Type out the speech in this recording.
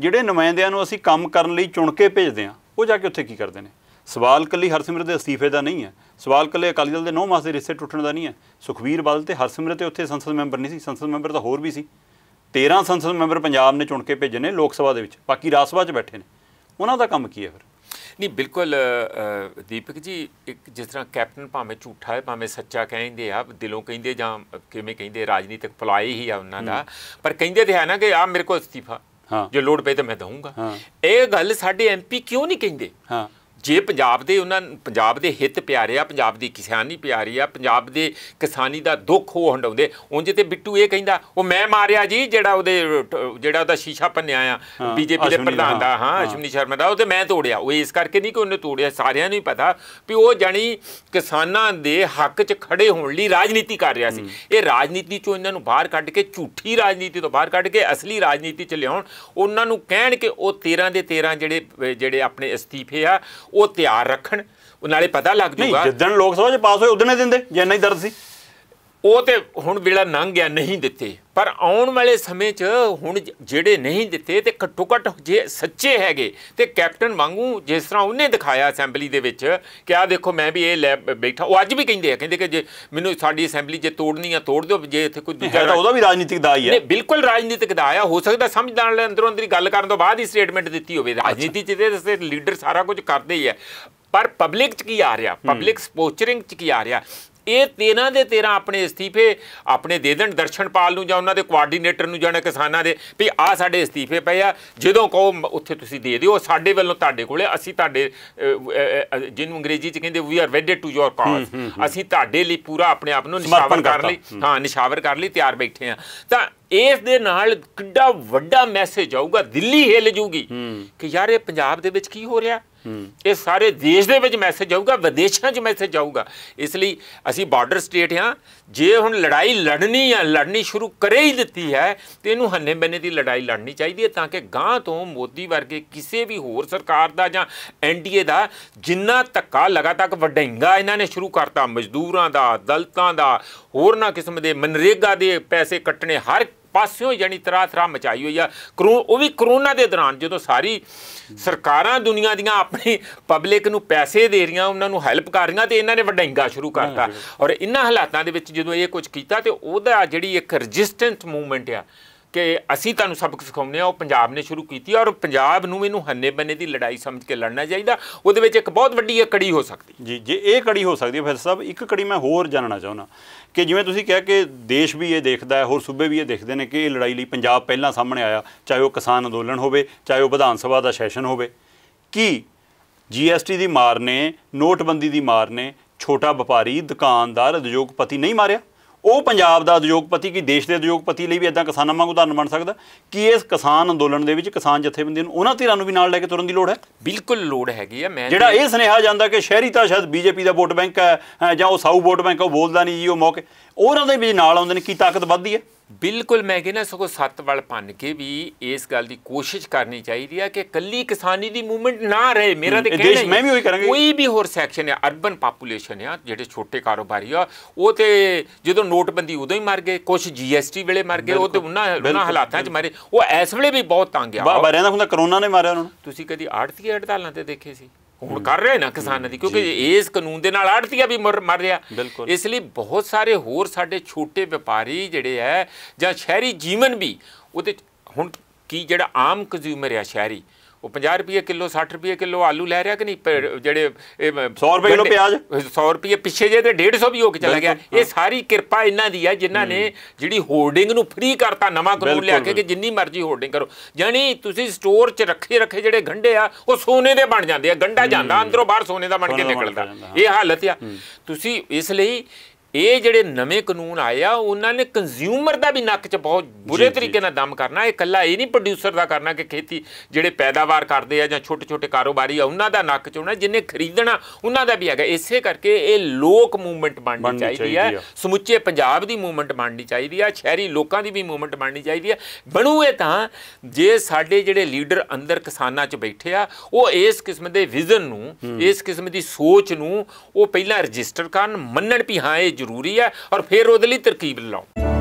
ਜਿਹੜੇ ਨੁਮਾਇੰਦਿਆਂ ਨੂੰ ਅਸੀਂ ਕੰਮ ਕਰਨ ਲਈ ਚੁਣ ਕੇ ਭੇਜਦੇ ਆ ਉਹ ਜਾ ਕੇ ਉੱਥੇ ਕੀ ਕਰਦੇ ਨੇ ਸਵਾਲ ਕੱਲੀ ਹਰਸਿਮਰਤ ਦੇ ਅਸਤੀਫੇ ਦਾ ਨਹੀਂ ਹੈ ਸਵਾਲ ਕੱਲੇ ਅਕਾਲੀ ਦਲ ਦੇ 9 ਮਾਸ ਦੇ ਰਿਸ਼ਤੇ ਟੁੱਟਣ ਦਾ ਨਹੀਂ ਹੈ ਸੁਖਵੀਰ ਬਾਦਲ ਤੇ ਹਰਸਿਮਰਤ ਤੇ ਉੱਥੇ ਸੰਸਦ ਮੈਂਬਰ ਨਹੀਂ ਸੀ ਸੰਸਦ ਮੈਂਬਰ ਤਾਂ ਹੋਰ ਵੀ ਸੀ 13 ਸੰਸਦ ਮੈਂਬਰ ਪੰਜਾਬ ਨੇ ਚੁਣ ਕੇ ਭੇਜੇ ਨੇ ਲੋਕ ਸਭਾ ਦੇ ਵਿੱਚ ਬਾਕੀ ਰਾਜ ਸਭਾ 'ਚ ਬੈਠੇ ਨੇ ਉਹਨਾਂ ਦਾ ਕੰਮ ਕੀ ਹੈ ਫਿਰ ਨਹੀਂ ਬਿਲਕੁਲ ਦੀਪਕ ਜੀ ਇੱਕ ਜਿਸ ਤਰ੍ਹਾਂ ਕੈਪਟਨ ਭਾਵੇਂ ਝੂਠਾ ਹੈ ਭਾਵੇਂ ਸੱਚਾ ਕਹਿੰਦੇ ਆ ਦਿਲੋਂ ਕਹਿੰਦੇ ਜਾਂ ਕਿਵੇਂ ਕਹਿੰਦੇ ਰਾਜਨੀਤਿਕ ਪਲਾਈ ਹੀ ਆ ਉਹਨਾਂ ਦਾ ਪਰ ਕਹਿੰਦੇ ਤੇ ਹੈ ਨਾ ਕਿ ਆ ਮੇਰੇ ਕੋਲ ਅਸਤੀਫਾ ਜੇ ਲੋੜ ਪਏ ਤਾਂ ਮੈਂ ਦਊਂਗਾ ਇਹ ਗੱਲ ਸਾਡੇ ਐਮਪੀ ਕਿਉਂ ਨਹੀਂ ਕਹਿੰਦੇ ਜੇ ਪੰਜਾਬ ਦੇ ਉਹਨਾਂ ਪੰਜਾਬ ਦੇ ਹਿੱਤ ਪਿਆਰੇ ਆ ਪੰਜਾਬ ਦੀ ਕਿਸਾਨੀ ਪਿਆਰੀ ਆ ਪੰਜਾਬ ਦੇ ਕਿਸਾਨੀ ਦਾ ਦੁੱਖ ਉਹ ਹੰਡਾਉਂਦੇ ਉਂਝ ਤੇ ਬਿੱਟੂ ਇਹ ਕਹਿੰਦਾ ਉਹ ਮੈਂ ਮਾਰਿਆ ਜੀ ਜਿਹੜਾ ਉਹਦੇ ਜਿਹੜਾ ਉਹਦਾ ਸ਼ੀਸ਼ਾ ਪੰਨਿਆ ਆ ਬੀਜੇਪੀ ਦੇ ਪ੍ਰਧਾਨ ਦਾ ਹਾਂ ਅਸ਼ਵਨੀ ਸ਼ਰਮਾ ਦਾ ਉਹ ਤੇ ਮੈਂ ਤੋੜਿਆ ਉਹ ਇਸ ਕਰਕੇ ਨਹੀਂ ਕਿ ਉਹਨੇ ਤੋੜਿਆ ਸਾਰਿਆਂ ਨੂੰ ਹੀ ਪਤਾ ਵੀ ਉਹ ਜਣੀ ਕਿਸਾਨਾਂ ਦੇ ਹੱਕ 'ਚ ਖੜੇ ਹੋਣ ਲਈ ਰਾਜਨੀਤੀ ਕਰ ਰਿਹਾ ਸੀ ਇਹ ਰਾਜਨੀਤੀ 'ਚੋਂ ਇਹਨਾਂ ਨੂੰ ਬਾਹਰ ਕੱਢ ਕੇ ਝੂਠੀ ਰਾਜਨੀਤੀ ਤੋਂ ਬਾਹਰ ਕੱਢ ਕੇ ਅਸਲੀ ਰਾਜਨੀਤੀ 'ਚ ਲਿਆਉਣ ਉਹਨਾਂ ਨੂੰ ਕਹਿਣ ਕਿ ਉਹ 13 ਦੇ 13 ਜਿਹੜੇ ਜਿਹੜੇ ਆਪਣੇ ਅਸਤੀਫੇ ਆ ਉਹ ਤਿਆਰ ਰੱਖਣ ਉਹ ਨਾਲੇ ਪਤਾ ਲੱਗ ਜੂਗਾ ਜਿੱਦਣ ਲੋਕ ਸਭਾ 'ਚ ਪਾਸ ਹੋਏ ਨੇ ਦਿੰਦੇ ਜੇ ਇੰਨਾ ਹੀ ਦਰਦ ਸੀ ਉਹ ਤੇ ਹੁਣ ਵੇਲਾ ਲੰਘ ਗਿਆ ਨਹੀਂ ਦਿੱਤੇ ਪਰ ਆਉਣ ਵਾਲੇ ਸਮੇਂ 'ਚ ਹੁਣ ਜਿਹੜੇ ਨਹੀਂ ਦਿੱਤੇ ਤੇ ਘੱਟੋ ਘੱਟ ਜੇ ਸੱਚੇ ਹੈਗੇ ਤੇ ਕੈਪਟਨ ਵਾਂਗੂ ਜਿਸ ਤਰ੍ਹਾਂ ਉਹਨੇ ਦਿਖਾਇਆ ਅਸੈਂਬਲੀ ਦੇ ਵਿੱਚ ਕਿ ਆ ਦੇਖੋ ਮੈਂ ਵੀ ਇਹ ਲੈ ਬੈਠਾ ਉਹ ਅੱਜ ਵੀ ਕਹਿੰਦੇ ਆ ਕਹਿੰਦੇ ਕਿ ਜੇ ਮੈਨੂੰ ਸਾਡੀ ਅਸੈਂਬਲੀ ਜੇ ਤੋੜਨੀ ਆ ਤੋੜ ਦਿਓ ਜੇ ਇੱਥੇ ਕੋਈ ਦੂਜਾ ਤਾਂ ਉਹਦਾ ਵੀ ਰਾਜਨੀਤਿਕ ਦਾ ਹੀ ਹੈ ਨਹੀਂ ਬਿਲਕੁਲ ਰਾਜਨੀਤਿਕ ਦਾ ਆ ਹੋ ਸਕਦਾ ਸਮਝਦਾਰ ਲੈ ਅੰਦਰੋਂ ਅੰਦਰੀ ਗੱਲ ਕਰਨ ਤੋਂ ਬਾਅਦ ਹੀ ਸਟੇਟਮੈਂਟ ਦਿੱਤੀ ਹੋਵੇ ਰਾਜਨੀਤੀ 'ਚ ਤੇ ਲੀਡਰ ਸਾਰਾ ਕੁਝ ਕਰਦੇ ਹੀ ਆ ਪਰ ਪਬਲਿਕ 'ਚ ਕੀ ਆ ਰਿਹਾ ਪਬਲਿਕ ਸਪੋਚਰਿੰਗ 'ਚ ਕੀ ਆ ਰਿਹਾ ਇਹ ਤੇਨਾ ਦੇ ਤੇਰਾ ਆਪਣੇ ਅਸਤੀਫੇ ਆਪਣੇ ਦੇ ਦੇਣ ਦਰਸ਼ਨਪਾਲ ਨੂੰ ਜਾਂ ਉਹਨਾਂ ਦੇ ਕੋਆਰਡੀਨੇਟਰ ਨੂੰ ਜਾਂ ਕਿਸਾਨਾਂ ਦੇ ਵੀ ਆ ਸਾਡੇ ਅਸਤੀਫੇ ਪਏ ਆ ਜਦੋਂ ਕਹੋ ਉੱਥੇ ਤੁਸੀਂ ਦੇ ਦਿਓ ਸਾਡੇ ਵੱਲੋਂ ਤੁਹਾਡੇ ਕੋਲੇ ਅਸੀਂ ਤੁਹਾਡੇ ਜਿਹਨੂੰ ਅੰਗਰੇਜ਼ੀ ਚ ਕਹਿੰਦੇ ਵੀ ਆਰ ਵੈਡਡ ਟੂ ਯੋਰ ਕਾਜ਼ ਅਸੀਂ ਤੁਹਾਡੇ ਲਈ ਪੂਰਾ ਆਪਣੇ ਆਪ ਨੂੰ ਨਿਸ਼ਾਵਰ ਕਰਨ ਲਈ ਹਾਂ ਨਿਸ਼ਾਵਰ ਕਰਨ ਲਈ ਤਿਆਰ ਬੈਠੇ ਆ ਤਾਂ ਇਸ ਦੇ ਨਾਲ ਕਿੱਡਾ ਵੱਡਾ ਮੈਸੇਜ ਆਊਗਾ ਦਿੱਲੀ ਹਿੱਲ ਜੂਗੀ ਕਿ ਯਾਰ ਇਹ ਪੰਜਾਬ ਦੇ ਵਿੱਚ ਕੀ ਹੋ ਰਿਹਾ ਇਹ ਸਾਰੇ ਦੇਸ਼ ਦੇ ਵਿੱਚ ਮੈਸੇਜ ਆਊਗਾ ਵਿਦੇਸ਼ਾਂ 'ਚ ਮੈਸੇਜ ਆਊਗਾ ਇਸ ਲਈ ਅਸੀਂ ਬਾਰਡਰ ਸਟੇਟ ਹਾਂ ਜੇ ਹੁਣ ਲੜਾਈ ਲੜਨੀ ਆ ਲੜਨੀ ਸ਼ੁਰੂ ਕਰੇ ਹੀ ਦਿੱਤੀ ਹੈ ਤੇ ਇਹਨੂੰ ਹੰਨੇ ਬੰਨੇ ਦੀ ਲੜਾਈ ਲੜਨੀ ਚਾਹੀਦੀ ਹੈ ਤਾਂ ਕਿ ਗਾਂ ਤੋਂ ਮੋਦੀ ਵਰਗੇ ਕਿਸੇ ਵੀ ਹੋਰ ਸਰਕਾਰ ਦਾ ਜਾਂ ਐਨਡੀਏ ਦਾ ਜਿੰਨਾ ਧੱਕਾ ਲਗਾਤਾਰ ਵਡੈਂਗਾ ਇਹਨਾਂ ਨੇ ਸ਼ੁਰੂ ਕਰਤਾ ਮਜ਼ਦੂਰਾਂ ਦਾ ਦਲਤਾਂ ਦਾ ਹੋਰ ਨਾ ਕਿਸਮ ਦੇ ਮਨਰੇਗਾ ਦੇ ਪੈਸੇ ਕੱਟਣੇ ਹਰ ਪਾਸਿਓਂ ਜਾਨੀ ਤਰਾ ਤਰਾ ਮਚਾਈ ਹੋਈ ਆ ਕਰੋ ਉਹ ਵੀ ਕਰੋਨਾ ਦੇ ਦੌਰਾਨ ਜਦੋਂ ਸਾਰੀ ਸਰਕਾਰਾਂ ਦੁਨੀਆ ਦੀਆਂ ਆਪਣੀ ਪਬਲਿਕ ਨੂੰ ਪੈਸੇ ਦੇ ਰਹੀਆਂ ਉਹਨਾਂ ਨੂੰ ਹੈਲਪ ਕਰ ਰਹੀਆਂ ਤੇ ਇਹਨਾਂ ਨੇ ਵਡੰਗਾ ਸ਼ੁਰੂ ਕਰਤਾ ਔਰ ਇਹਨਾਂ ਹਾਲਾਤਾਂ ਦੇ ਵਿੱਚ ਜਦੋਂ ਇਹ ਕੁਝ ਕੀਤਾ ਤੇ ਉਹਦਾ ਜਿਹੜੀ ਇੱਕ ਰੈਜ਼ਿਸਟੈਂਟ ਮੂਵਮੈਂਟ ਆ ਕਿ ਅਸੀਂ ਤੁਹਾਨੂੰ ਸਬਕ ਸਿਖਾਉਂਦੇ ਆ ਉਹ ਪੰਜਾਬ ਨੇ ਸ਼ੁਰੂ ਕੀਤੀ ਔਰ ਪੰਜਾਬ ਨੂੰ ਇਹਨੂੰ ਹੰਨੇ ਬੰਨੇ ਦੀ ਲੜਾਈ ਸਮਝ ਕੇ ਲੜਨਾ ਚਾਹੀਦਾ ਉਹਦੇ ਵਿੱਚ ਇੱਕ ਬਹੁਤ ਵੱਡੀ ਕੜੀ ਹੋ ਸਕਦੀ ਜੀ ਜੇ ਇਹ ਕੜੀ ਹੋ ਸਕਦੀ ਹੈ ਫਿਰ ਸਾਹਿਬ ਇੱਕ ਕੜੀ ਮੈਂ ਹੋਰ ਜਾਣਨਾ ਚਾਹੁੰਦਾ ਕਿ ਜਿਵੇਂ ਤੁਸੀਂ ਕਿਹਾ ਕਿ ਦੇਸ਼ ਵੀ ਇਹ ਦੇਖਦਾ ਹੈ ਹੋਰ ਸੂਬੇ ਵੀ ਇਹ ਦੇਖਦੇ ਨੇ ਕਿ ਇਹ ਲੜਾਈ ਲਈ ਪੰਜਾਬ ਪਹਿਲਾਂ ਸਾਹਮਣੇ ਆਇਆ ਚਾਹੇ ਉਹ ਕਿਸਾਨ ਅੰਦੋਲਨ ਹੋਵੇ ਚਾਹੇ ਉਹ ਵਿਧਾਨ ਸਭਾ ਦਾ ਸੈਸ਼ਨ ਹੋਵੇ ਕੀ ਜੀਐਸਟੀ ਦੀ ਮਾਰ ਨੇ ਨੋਟਬੰਦੀ ਦੀ ਮਾਰ ਨੇ ਛੋਟਾ ਵਪਾਰੀ ਦੁਕਾਨਦਾਰ ਉਦਯੋਗਪਤੀ ਨਹੀਂ ਮਾਰਿਆ ਉਹ ਪੰਜਾਬ ਦਾ ਉਦਯੋਗਪਤੀ ਕੀ ਦੇਸ਼ ਦੇ ਉਦਯੋਗਪਤੀ ਲਈ ਵੀ ਇਦਾਂ ਕਿਸਾਨਾਂ ਵਾਂਗ ਉਦਾਹਰਨ ਬਣ ਸਕਦਾ ਕੀ ਇਸ ਕਿਸਾਨ ਅੰਦੋਲਨ ਦੇ ਵਿੱਚ ਕਿਸਾਨ ਜਥੇਬੰਦੀ ਨੂੰ ਉਹਨਾਂ ਧਿਰਾਂ ਨੂੰ ਵੀ ਨਾਲ ਲੈ ਕੇ ਤੁਰਨ ਦੀ ਲੋੜ ਹੈ ਬਿਲਕੁਲ ਲੋੜ ਹੈਗੀ ਹੈ ਮੈਂ ਜਿਹੜਾ ਇਹ ਸੁਨੇਹਾ ਜਾਂਦਾ ਕਿ ਸ਼ਹਿਰੀ ਤਾਂ ਸ਼ਾਇਦ ਬੀਜੇਪੀ ਦਾ ਵੋਟ ਬੈਂਕ ਹੈ ਜਾਂ ਉਹ ਸਾਊ ਵੋਟ ਬੈਂਕ ਉਹ ਬੋਲਦਾ ਨਹੀਂ ਜੀ ਉਹ ਮੌਕੇ ਉਹਨਾਂ ਦੇ ਵੀ ਨਾਲ ਆਉਂਦੇ ਨੇ ਕੀ ਤਾਕਤ ਵੱਧਦੀ ਹੈ ਬਿਲਕੁਲ ਮੈਂ ਕਹਿੰਦਾ ਕੋ ਸੱਤ ਵੱਲ ਪੰਨ ਕੇ ਵੀ ਇਸ ਗੱਲ ਦੀ ਕੋਸ਼ਿਸ਼ ਕਰਨੀ ਚਾਹੀਦੀ ਹੈ ਕਿ ਕੱਲੀ ਕਿਸਾਨੀ ਦੀ ਮੂਵਮੈਂਟ ਨਾ ਰਹੇ ਮੇਰਾ ਤੇ ਕਹਿਣਾ ਮੈਂ ਵੀ ਉਹੀ ਕਰਾਂਗਾ ਕੋਈ ਵੀ ਹੋਰ ਸੈਕਸ਼ਨ ਹੈ ਅਰਬਨ ਪਾਪੂਲੇਸ਼ਨ ਹੈ ਜਿਹੜੇ ਛੋਟੇ ਕਾਰੋਬਾਰੀ ਆ ਉਹ ਤੇ ਜਦੋਂ ਨੋਟਬੰਦੀ ਉਦੋਂ ਹੀ ਮਰ ਗਏ ਕੁਝ ਜੀਐਸਟੀ ਵੇਲੇ ਮਰ ਗਏ ਉਹ ਤੇ ਉਹਨਾਂ ਉਹਨਾਂ ਹਾਲਾਤਾਂ 'ਚ ਮਰੇ ਉਹ ਇਸ ਵੇਲੇ ਵੀ ਬਹੁਤ ਤੰਗ ਆ ਬਾਬਾ ਰਹਿੰਦਾ ਹੁੰਦਾ ਕਰੋਨਾ ਨੇ ਮਾਰਿਆ ਉਹਨਾਂ ਨੂੰ ਤੁਸੀਂ ਕਦੀ ਆੜਤੀ ਹੜਤਾਲਾਂ ਤੇ ਦੇਖੇ ਸੀ ਹੁਣ ਕਰ ਰਹੇ ਨਾ ਕਿਸਾਨਾਂ ਦੀ ਕਿਉਂਕਿ ਇਸ ਕਾਨੂੰਨ ਦੇ ਨਾਲ ਆੜਤੀਆ ਵੀ ਮਰ ਰਿਆ ਇਸ ਲਈ ਬਹੁਤ ਸਾਰੇ ਹੋਰ ਸਾਡੇ ਛੋਟੇ ਵਪਾਰੀ ਜਿਹੜੇ ਐ ਜਾਂ ਸ਼ਹਿਰੀ ਜੀਵਨ ਵੀ ਉਹਦੇ ਹੁਣ ਕੀ ਜਿਹੜਾ ਆਮ ਕੰਜ਼ਿਊਮਰ ਆ ਸ਼ਹਿਰੀ ਉਹ 50 ਰੁਪਏ ਕਿਲੋ 60 ਰੁਪਏ ਕਿਲੋ ਆਲੂ ਲੈ ਰਿਹਾ ਕਿ ਨਹੀਂ ਜਿਹੜੇ 100 ਰੁਪਏ ਕਿਲੋ ਪਿਆਜ਼ 100 ਰੁਪਏ ਪਿੱਛੇ ਜੇ ਤੇ 150 ਵੀ ਹੋ ਕੇ ਚਲਾ ਗਿਆ ਇਹ ਸਾਰੀ ਕਿਰਪਾ ਇਹਨਾਂ ਦੀ ਹੈ ਜਿਨ੍ਹਾਂ ਨੇ ਜਿਹੜੀ ਹੋਲਡਿੰਗ ਨੂੰ ਫ੍ਰੀ ਕਰਤਾ ਨਵਾਂ ਕਾਨੂੰਨ ਲਿਆ ਕੇ ਕਿ ਜਿੰਨੀ ਮਰਜ਼ੀ ਹੋਲਡਿੰਗ ਕਰੋ ਯਾਨੀ ਤੁਸੀਂ ਸਟੋਰ 'ਚ ਰੱਖੇ ਰੱਖੇ ਜਿਹੜੇ ਗੰਡੇ ਆ ਉਹ ਸੋਨੇ ਦੇ ਬਣ ਜਾਂਦੇ ਆ ਗੰਡਾ ਜਾਂਦਾ ਅੰਦਰੋਂ ਬਾਹਰ ਸੋਨੇ ਦਾ ਬਣ ਕੇ ਨਿਕਲਦਾ ਇਹ ਹਾਲਤ ਆ ਤੁਸੀਂ ਇਸ ਲਈ ਇਹ ਜਿਹੜੇ ਨਵੇਂ ਕਾਨੂੰਨ ਆਏ ਆ ਉਹਨਾਂ ਨੇ ਕੰਜ਼ਿਊਮਰ ਦਾ ਵੀ ਨੱਕ 'ਚ ਬਹੁਤ ਬੁਰੇ ਤਰੀਕੇ ਨਾਲ ਦਮ ਕਰਨਾ ਇਹ ਕੱਲਾ ਇਹ ਨਹੀਂ ਪ੍ਰੋਡਿਊਸਰ ਦਾ ਕਰਨਾ ਕਿ ਖੇਤੀ ਜਿਹੜੇ ਪੈਦਾਵਾਰ ਕਰਦੇ ਆ ਜਾਂ ਛੋਟੇ ਛੋਟੇ ਕਾਰੋਬਾਰੀ ਆ ਉਹਨਾਂ ਦਾ ਨੱਕ 'ਚ ਹੋਣਾ ਜਿੰਨੇ ਖਰੀਦਣਾ ਉਹਨਾਂ ਦਾ ਵੀ ਹੈਗਾ ਇਸੇ ਕਰਕੇ ਇਹ ਲੋਕ ਮੂਵਮੈਂਟ ਬਣਨੀ ਚਾਹੀਦੀ ਆ ਸਮੁੱਚੇ ਪੰਜਾਬ ਦੀ ਮੂਵਮੈਂਟ ਬਣਨੀ ਚਾਹੀਦੀ ਆ ਸ਼ਹਿਰੀ ਲੋਕਾਂ ਦੀ ਵੀ ਮੂਵਮੈਂਟ ਬਣਨੀ ਚਾਹੀਦੀ ਆ ਬਣੂ ਇਹ ਤਾਂ ਜੇ ਸਾਡੇ ਜਿਹੜੇ ਲੀਡਰ ਅੰਦਰ ਕਿਸਾਨਾਂ 'ਚ ਬੈਠੇ ਆ ਉਹ ਇਸ ਕਿਸਮ ਦੇ ਵਿਜ਼ਨ ਨੂੰ ਇਸ ਕਿਸਮ ਦੀ ਸੋਚ ਨੂੰ ਉਹ ਪਹਿਲਾਂ ਰਜਿਸਟਰ ਕਰਨ ਮੰਨਣ ਵੀ ਹਾਂ ਇਹ ਜ਼ਰੂਰੀ ਹੈ ਔਰ ਫਿਰ ਉਹਦੇ ਲਈ ਤਰਕੀਬ ਲਾਓ